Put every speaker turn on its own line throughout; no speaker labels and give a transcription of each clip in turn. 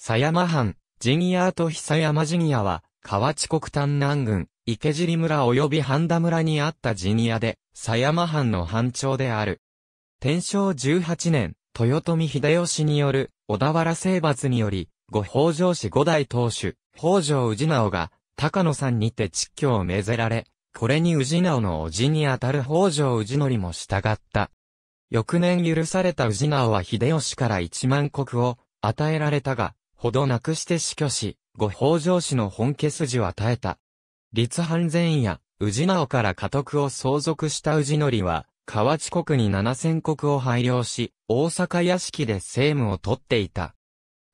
狭山藩、ジニアと久山ニアは、河内国丹南郡、池尻村及び半田村にあったジニアで、狭山藩の藩長である。天正18年、豊臣秀吉による、小田原征伐により、五北条氏五代当主、北条氏直が、高野山にて蟄居を命ぜられ、これに氏直の叔父にあたる北条氏則も従った。翌年許された氏直は秀吉から一万国を与えられたが、ほどなくして死去し、ご北条氏の本家筋は耐えた。立藩前夜、宇治直から家督を相続した宇治則は、河内国に七千国を配領し、大阪屋敷で政務を取っていた。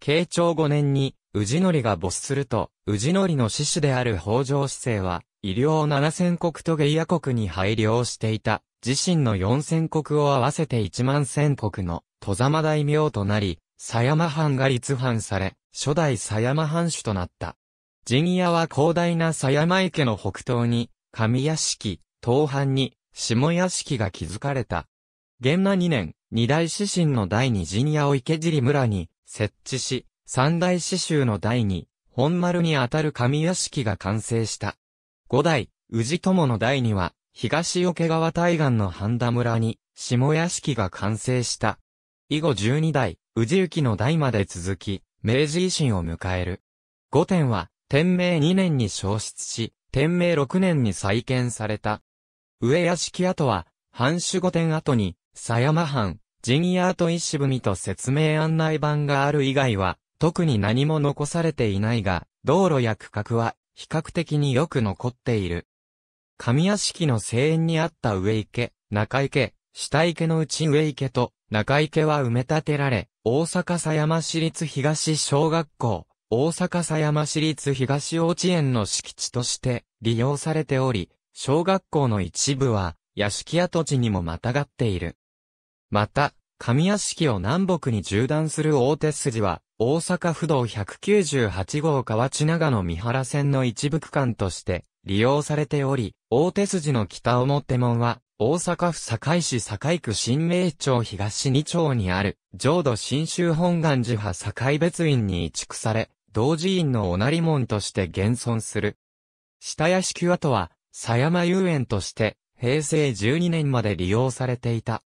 慶長五年に、宇治則が没すると、宇治則の志士である北条氏政は、医療七千国と下野国に配慮していた、自身の四千国を合わせて一万千国の、戸様大名となり、狭山藩が立藩され、初代狭山藩主となった。陣屋は広大な狭山池の北東に、上屋敷、東藩に、下屋敷が築かれた。元那2年、二大四神の第二陣屋を池尻村に設置し、三大四州の第二、本丸にあたる上屋敷が完成した。五代、宇治友の第二は、東桶川対岸の半田村に、下屋敷が完成した。以後十二代、治行の代まで続き、明治維新を迎える。御殿は、天明2年に消失し、天明6年に再建された。上屋敷跡は、藩主御殿跡に、狭山藩、陣屋跡一部みと説明案内板がある以外は、特に何も残されていないが、道路や区画は、比較的によく残っている。上屋敷の庭園にあった上池、中池、下池のうち上池と、中池は埋め立てられ、大阪狭山市立東小学校、大阪狭山市立東幼稚園の敷地として利用されており、小学校の一部は屋敷跡地にもまたがっている。また、上屋敷を南北に縦断する大手筋は、大阪府道198号河内長野三原線の一部区間として利用されており、大手筋の北表門は大阪府堺市堺区新名町東二町にある、浄土新州本願寺派堺別院に移築され、同寺院のおなり門として現存する。下屋敷跡は、狭山遊園として、平成12年まで利用されていた。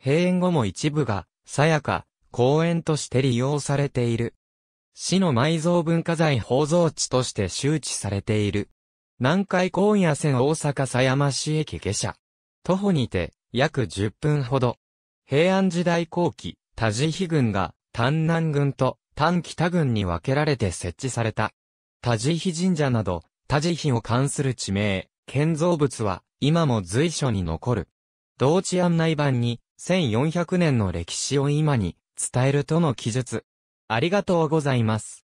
閉園後も一部が、さやか、公園として利用されている。市の埋蔵文化財宝蔵地として周知されている。南海高野線大阪狭山市駅下車。徒歩にて、約10分ほど。平安時代後期、田地比郡が、丹南郡と丹北郡に分けられて設置された。田地比神社など、田地比を関する地名、建造物は、今も随所に残る。同地案内版に、1400年の歴史を今に、伝えるとの記述。ありがとうございます。